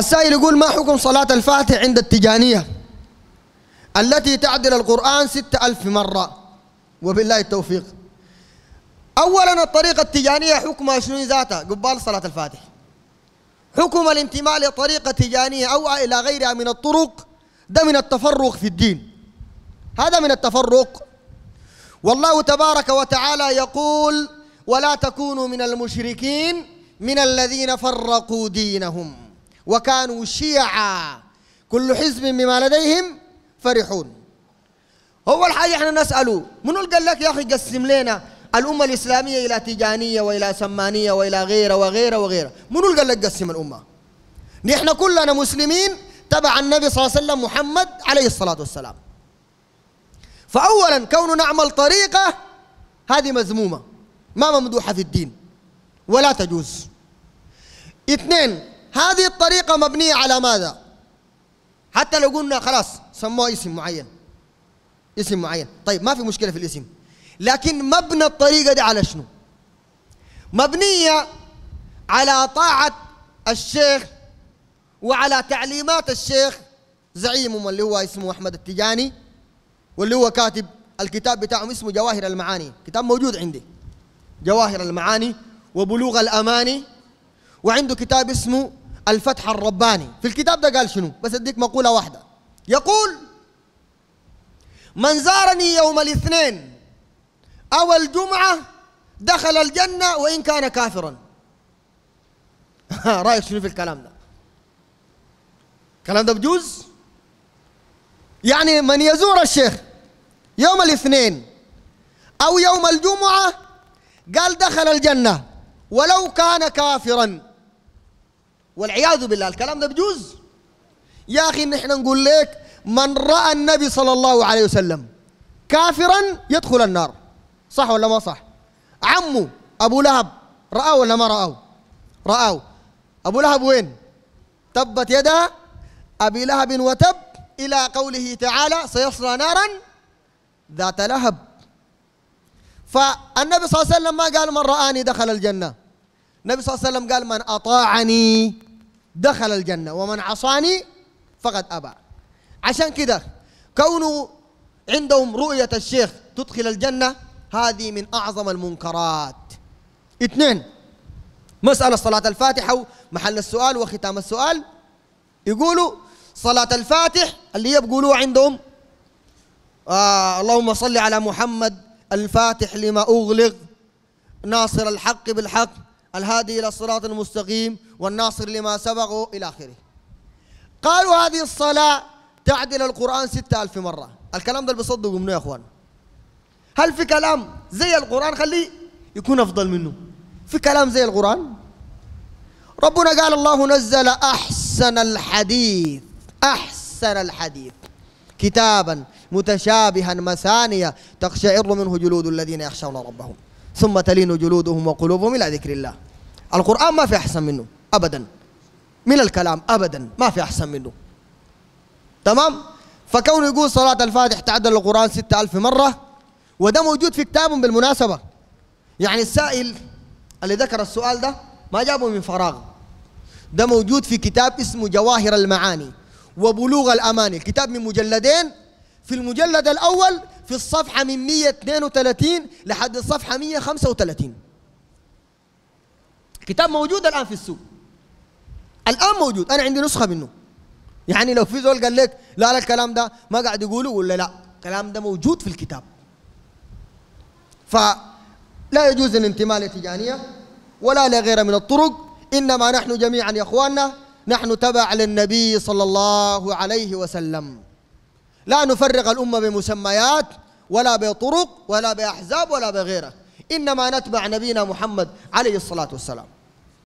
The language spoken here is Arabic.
السائل يقول ما حكم صلاة الفاتح عند التجانية التي تعدل القرآن ستة ألف مرة وبالله التوفيق أولا الطريقة التجانية حكمها شنو ذاتها قبال صلاة الفاتح حكم الانتماء لطريقة تجانية أو إلى غيرها من الطرق ده من التفرق في الدين هذا من التفرق والله تبارك وتعالى يقول ولا تكونوا من المشركين من الذين فرقوا دينهم وكانوا شيعا كل حزب بما لديهم فرحون أول حاجة احنا نسأله منو اللي قال لك يا أخي قسم لنا الأمة الإسلامية إلى تيجانية وإلى سمانية وإلى غيره وغيره وغيره منو اللي قال لك قسم الأمة نحن كلنا مسلمين تبع النبي صلى الله عليه وسلم محمد عليه الصلاة والسلام فأولا كون نعمل طريقة هذه مذمومة ما ممدوحة في الدين ولا تجوز اثنين هذه الطريقة مبنية على ماذا؟ حتى لو قلنا خلاص سموه اسم معين اسم معين طيب ما في مشكلة في الاسم لكن مبنى الطريقة دي على شنو؟ مبنية على طاعة الشيخ وعلى تعليمات الشيخ زعيمهم اللي هو اسمه أحمد التجاني واللي هو كاتب الكتاب بتاعهم اسمه جواهر المعاني كتاب موجود عندي جواهر المعاني وبلوغ الأماني وعنده كتاب اسمه الفتح الرباني في الكتاب ده قال شنو بس اديك مقولة واحدة يقول من زارني يوم الاثنين أو الجمعة دخل الجنة وإن كان كافرا رأيك شنو في الكلام ده الكلام ده بجوز يعني من يزور الشيخ يوم الاثنين أو يوم الجمعة قال دخل الجنة ولو كان كافرا والعياذ بالله الكلام ده بجوز يا أخي نحن نقول لك من رأى النبي صلى الله عليه وسلم كافرا يدخل النار صح ولا ما صح عمه أبو لهب رآه ولا ما رآه رآه أبو لهب وين تبت يدا أبي لهب وتب إلى قوله تعالى سيصلى نارا ذات لهب فالنبي صلى الله عليه وسلم ما قال من رآني دخل الجنة النبي صلى الله عليه وسلم قال من أطاعني دخل الجنة ومن عصاني فقد أبى عشان كده كونه عندهم رؤية الشيخ تدخل الجنة هذه من أعظم المنكرات اثنين مسألة صلاة الفاتحة محل السؤال وختام السؤال يقولوا صلاة الفاتح اللي هي بيقولوها عندهم آه اللهم صل على محمد الفاتح لما أغلق ناصر الحق بالحق الهادي إلى الصراط المستقيم والناصر لما سبقه إلى آخره قالوا هذه الصلاة تعدل القرآن ستة ألف مرة الكلام ده بيصدقوا منه يا أخوان هل في كلام زي القرآن خليه يكون أفضل منه في كلام زي القرآن ربنا قال الله نزل أحسن الحديث أحسن الحديث كتابا متشابها مثانية تقشعر منه جلود الذين يخشون ربهم ثم تلين جلودهم وقلوبهم إلى ذكر الله القرآن ما في أحسن منه أبدا من الكلام أبدا ما في أحسن منه تمام فكونه يقول صلاة الفاتح تعدل القرآن ستة ألف مرة وده موجود في كتاب بالمناسبة يعني السائل اللي ذكر السؤال ده ما جابه من فراغ ده موجود في كتاب اسمه جواهر المعاني وبلوغ الأماني الكتاب من مجلدين في المجلد الأول في الصفحة من 132 لحد الصفحة 135 كتاب موجود الآن في السوق الآن موجود أنا عندي نسخة منه يعني لو في زول قال لك لا لا الكلام ده ما قاعد يقوله ولا لا الكلام ده موجود في الكتاب فلا يجوز الانتماء لتجانية ولا لغير من الطرق إنما نحن جميعا يا أخواننا نحن تبع للنبي صلى الله عليه وسلم لا نفرق الأمة بمسميات ولا بطرق ولا بأحزاب ولا بغيره إنما نتبع نبينا محمد عليه الصلاة والسلام